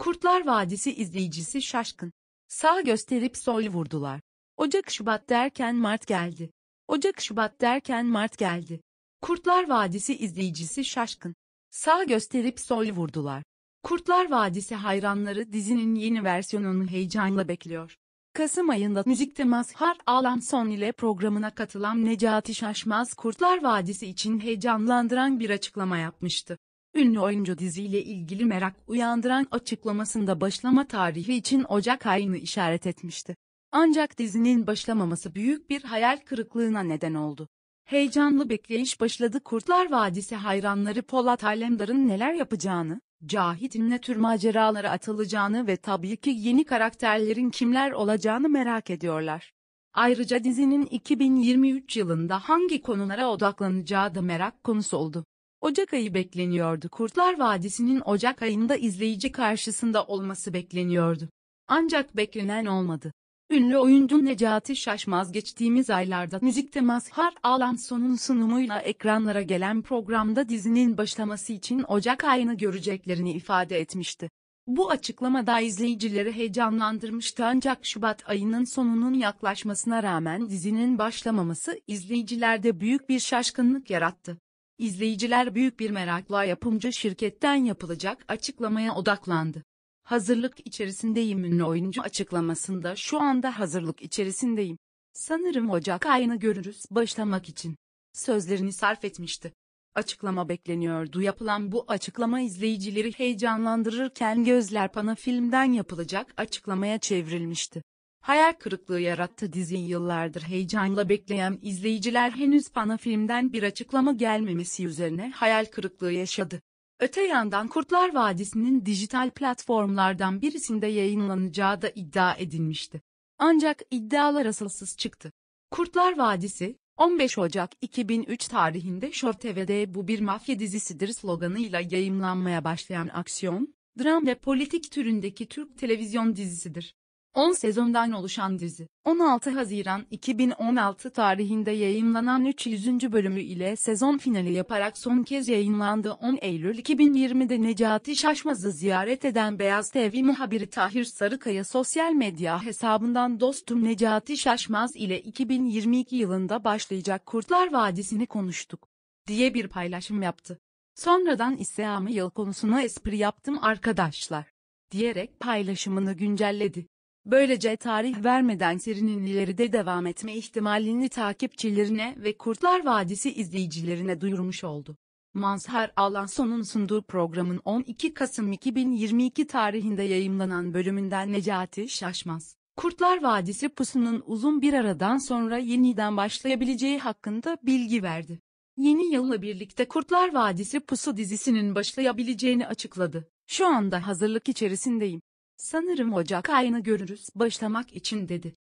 Kurtlar Vadisi izleyicisi şaşkın. Sağ gösterip sol vurdular. Ocak Şubat derken Mart geldi. Ocak Şubat derken Mart geldi. Kurtlar Vadisi izleyicisi şaşkın. Sağ gösterip sol vurdular. Kurtlar Vadisi hayranları dizinin yeni versiyonunu heyecanla bekliyor. Kasım ayında müzikte Mazhar son ile programına katılan Necati Şaşmaz Kurtlar Vadisi için heyecanlandıran bir açıklama yapmıştı ünlü oyuncu diziyle ilgili merak uyandıran açıklamasında başlama tarihi için Ocak ayını işaret etmişti. Ancak dizinin başlamaması büyük bir hayal kırıklığına neden oldu. Heyecanlı bekleyiş başladı Kurtlar Vadisi hayranları Polat Alemdar'ın neler yapacağını, Cahit'in ne tür maceralara atılacağını ve tabii ki yeni karakterlerin kimler olacağını merak ediyorlar. Ayrıca dizinin 2023 yılında hangi konulara odaklanacağı da merak konusu oldu. Ocak ayı bekleniyordu. Kurtlar Vadisi'nin Ocak ayında izleyici karşısında olması bekleniyordu. Ancak beklenen olmadı. Ünlü oyuncu Necati Şaşmaz geçtiğimiz aylarda müzikte Mazhar Alan Son'un sunumuyla ekranlara gelen programda dizinin başlaması için Ocak ayını göreceklerini ifade etmişti. Bu açıklama da izleyicileri heyecanlandırmıştı ancak Şubat ayının sonunun yaklaşmasına rağmen dizinin başlamaması izleyicilerde büyük bir şaşkınlık yarattı. İzleyiciler büyük bir merakla yapımcı şirketten yapılacak açıklamaya odaklandı. Hazırlık içerisindeyim ünlü oyuncu açıklamasında şu anda hazırlık içerisindeyim. Sanırım Ocak ayını görürüz başlamak için. Sözlerini sarf etmişti. Açıklama bekleniyordu yapılan bu açıklama izleyicileri heyecanlandırırken gözler Pana filmden yapılacak açıklamaya çevrilmişti. Hayal kırıklığı yarattı diziyi yıllardır heyecanla bekleyen izleyiciler henüz Pana filmden bir açıklama gelmemesi üzerine hayal kırıklığı yaşadı. Öte yandan Kurtlar Vadisi'nin dijital platformlardan birisinde yayınlanacağı da iddia edilmişti. Ancak iddialar asılsız çıktı. Kurtlar Vadisi, 15 Ocak 2003 tarihinde Show TV'de bu bir mafya dizisidir sloganıyla yayımlanmaya başlayan aksiyon, dram ve politik türündeki Türk televizyon dizisidir. 10 sezondan oluşan dizi, 16 Haziran 2016 tarihinde yayınlanan 300. bölümü ile sezon finali yaparak son kez yayınlandı. 10 Eylül 2020'de Necati Şaşmaz'ı ziyaret eden Beyaz TV muhabiri Tahir Sarıkaya sosyal medya hesabından dostum Necati Şaşmaz ile 2022 yılında başlayacak Kurtlar Vadisi'ni konuştuk diye bir paylaşım yaptı. Sonradan ise yıl konusuna espri yaptım arkadaşlar diyerek paylaşımını güncelledi. Böylece tarih vermeden serinin ileride devam etme ihtimalini takipçilerine ve Kurtlar Vadisi izleyicilerine duyurmuş oldu. Mazhar Alanson'un sunduğu programın 12 Kasım 2022 tarihinde yayımlanan bölümünden Necati Şaşmaz, Kurtlar Vadisi pusunun uzun bir aradan sonra yeniden başlayabileceği hakkında bilgi verdi. Yeni yılla birlikte Kurtlar Vadisi Pusu dizisinin başlayabileceğini açıkladı. Şu anda hazırlık içerisindeyim. Sanırım Ocak ayını görürüz başlamak için dedi.